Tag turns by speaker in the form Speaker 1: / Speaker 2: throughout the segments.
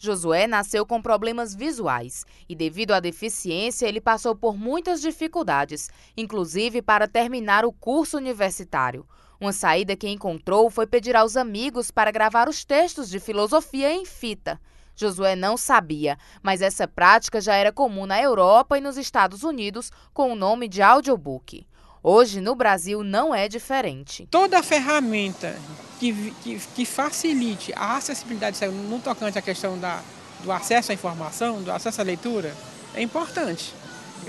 Speaker 1: Josué nasceu com problemas visuais e, devido à deficiência, ele passou por muitas dificuldades, inclusive para terminar o curso universitário. Uma saída que encontrou foi pedir aos amigos para gravar os textos de filosofia em fita. Josué não sabia, mas essa prática já era comum na Europa e nos Estados Unidos com o nome de audiobook. Hoje, no Brasil, não é diferente.
Speaker 2: Toda ferramenta que, que, que facilite a acessibilidade no tocante à questão da, do acesso à informação, do acesso à leitura, é importante.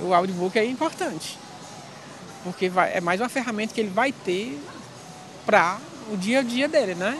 Speaker 2: O audiobook é importante, porque vai, é mais uma ferramenta que ele vai ter para o dia a dia dele, né?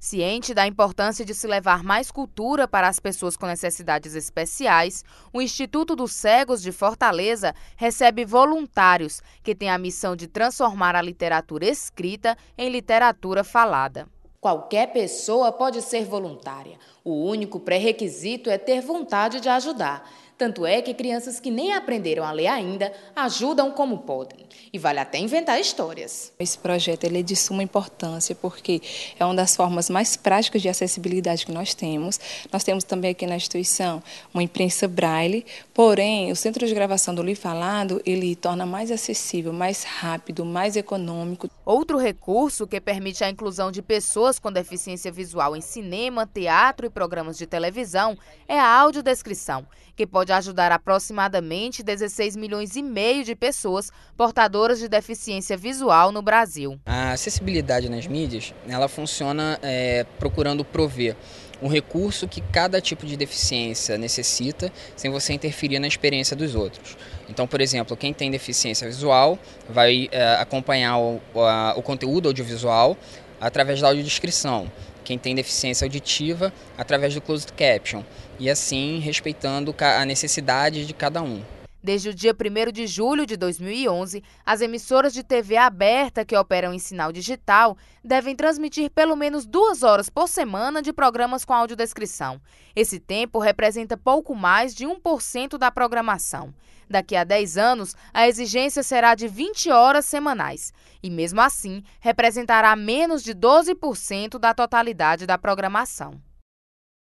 Speaker 1: Ciente da importância de se levar mais cultura para as pessoas com necessidades especiais, o Instituto dos Cegos de Fortaleza recebe voluntários que têm a missão de transformar a literatura escrita em literatura falada. Qualquer pessoa pode ser voluntária. O único pré-requisito é ter vontade de ajudar. Tanto é que crianças que nem aprenderam a ler ainda ajudam como podem. E vale até inventar histórias. Esse projeto ele
Speaker 3: é de suma importância porque é uma das formas mais práticas de acessibilidade que nós temos. Nós temos também aqui na instituição uma imprensa braille, porém o centro de gravação do
Speaker 1: livro falado ele torna mais acessível, mais rápido, mais econômico. Outro recurso que permite a inclusão de pessoas com deficiência visual em cinema, teatro e programas de televisão é a audiodescrição, que pode ajudar aproximadamente 16 milhões e meio de pessoas portadoras de deficiência visual no Brasil.
Speaker 4: A acessibilidade nas mídias, ela funciona é, procurando prover um recurso que cada tipo de deficiência necessita sem você interferir na experiência dos outros. Então, por exemplo, quem tem deficiência visual vai é, acompanhar o, a, o conteúdo audiovisual através da audiodescrição quem tem deficiência auditiva através do closed caption e assim respeitando a necessidade de cada um. Desde o
Speaker 1: dia 1 de julho de 2011, as emissoras de TV aberta que operam em sinal digital devem transmitir pelo menos duas horas por semana de programas com audiodescrição. Esse tempo representa pouco mais de 1% da programação. Daqui a 10 anos, a exigência será de 20 horas semanais e, mesmo assim, representará menos de 12% da totalidade da programação.